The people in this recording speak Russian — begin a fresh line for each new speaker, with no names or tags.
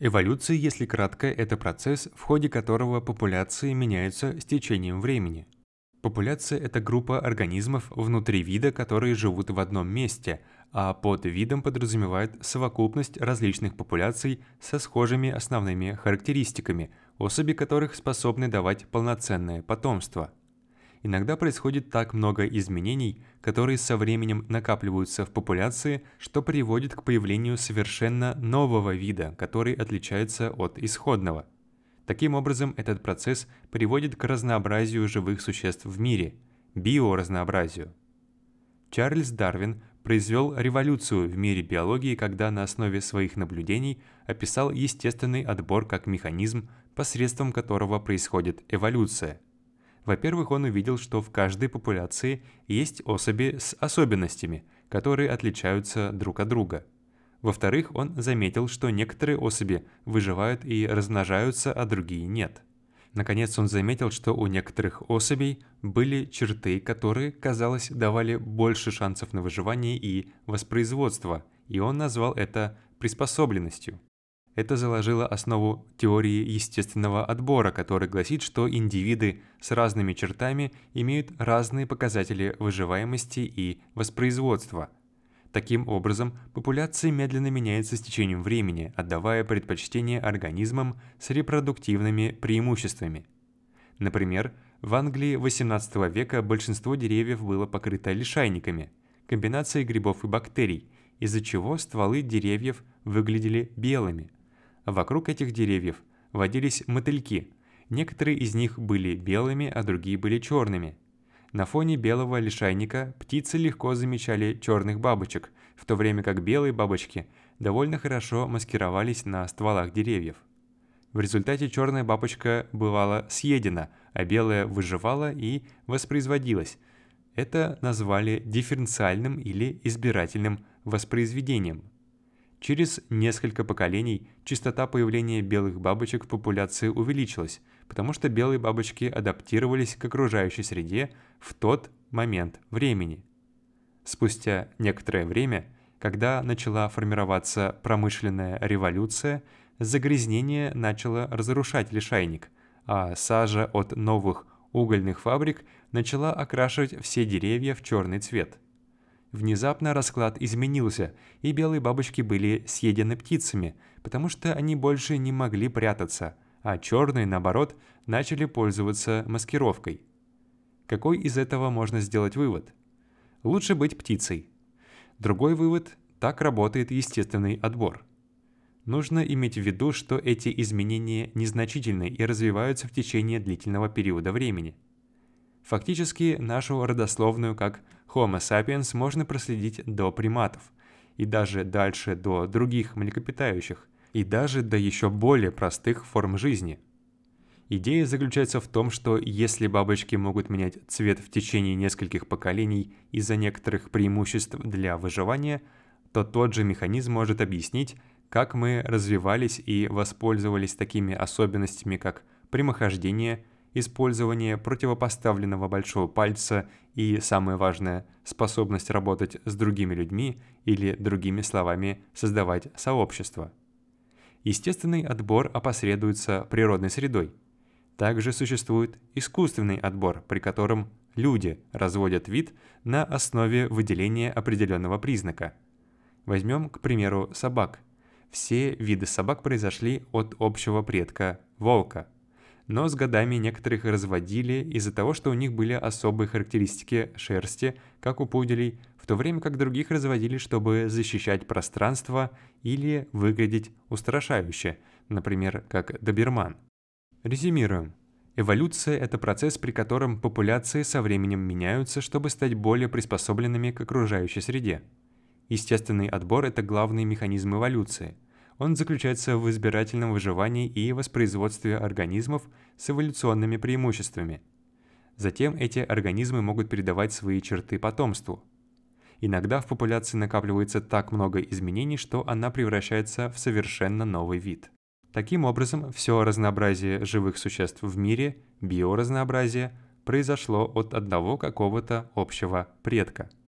Эволюция, если кратко, это процесс, в ходе которого популяции меняются с течением времени. Популяция – это группа организмов внутри вида, которые живут в одном месте, а под видом подразумевает совокупность различных популяций со схожими основными характеристиками, особи которых способны давать полноценное потомство – иногда происходит так много изменений, которые со временем накапливаются в популяции, что приводит к появлению совершенно нового вида, который отличается от исходного. Таким образом, этот процесс приводит к разнообразию живых существ в мире, биоразнообразию. Чарльз Дарвин произвел революцию в мире биологии, когда на основе своих наблюдений описал естественный отбор как механизм, посредством которого происходит эволюция. Во-первых, он увидел, что в каждой популяции есть особи с особенностями, которые отличаются друг от друга. Во-вторых, он заметил, что некоторые особи выживают и размножаются, а другие нет. Наконец, он заметил, что у некоторых особей были черты, которые, казалось, давали больше шансов на выживание и воспроизводство, и он назвал это приспособленностью. Это заложило основу теории естественного отбора, которая гласит, что индивиды с разными чертами имеют разные показатели выживаемости и воспроизводства. Таким образом, популяция медленно меняется с течением времени, отдавая предпочтение организмам с репродуктивными преимуществами. Например, в Англии XVIII века большинство деревьев было покрыто лишайниками, комбинацией грибов и бактерий, из-за чего стволы деревьев выглядели белыми – Вокруг этих деревьев водились мотыльки. Некоторые из них были белыми, а другие были черными. На фоне белого лишайника птицы легко замечали черных бабочек, в то время как белые бабочки довольно хорошо маскировались на стволах деревьев. В результате черная бабочка бывала съедена, а белая выживала и воспроизводилась. Это назвали дифференциальным или избирательным воспроизведением – Через несколько поколений частота появления белых бабочек в популяции увеличилась, потому что белые бабочки адаптировались к окружающей среде в тот момент времени. Спустя некоторое время, когда начала формироваться промышленная революция, загрязнение начало разрушать лишайник, а сажа от новых угольных фабрик начала окрашивать все деревья в черный цвет – Внезапно расклад изменился, и белые бабочки были съедены птицами, потому что они больше не могли прятаться, а черные, наоборот, начали пользоваться маскировкой. Какой из этого можно сделать вывод? Лучше быть птицей. Другой вывод – так работает естественный отбор. Нужно иметь в виду, что эти изменения незначительны и развиваются в течение длительного периода времени – Фактически, нашу родословную как Homo sapiens можно проследить до приматов, и даже дальше до других млекопитающих, и даже до еще более простых форм жизни. Идея заключается в том, что если бабочки могут менять цвет в течение нескольких поколений из-за некоторых преимуществ для выживания, то тот же механизм может объяснить, как мы развивались и воспользовались такими особенностями, как прямохождение – использование противопоставленного большого пальца и, самое важное, способность работать с другими людьми или, другими словами, создавать сообщество. Естественный отбор опосредуется природной средой. Также существует искусственный отбор, при котором люди разводят вид на основе выделения определенного признака. Возьмем, к примеру, собак. Все виды собак произошли от общего предка – волка – но с годами некоторых разводили из-за того, что у них были особые характеристики шерсти, как у пуделей, в то время как других разводили, чтобы защищать пространство или выглядеть устрашающе, например, как доберман. Резюмируем. Эволюция – это процесс, при котором популяции со временем меняются, чтобы стать более приспособленными к окружающей среде. Естественный отбор – это главный механизм эволюции – он заключается в избирательном выживании и воспроизводстве организмов с эволюционными преимуществами. Затем эти организмы могут передавать свои черты потомству. Иногда в популяции накапливается так много изменений, что она превращается в совершенно новый вид. Таким образом, все разнообразие живых существ в мире, биоразнообразие, произошло от одного какого-то общего предка –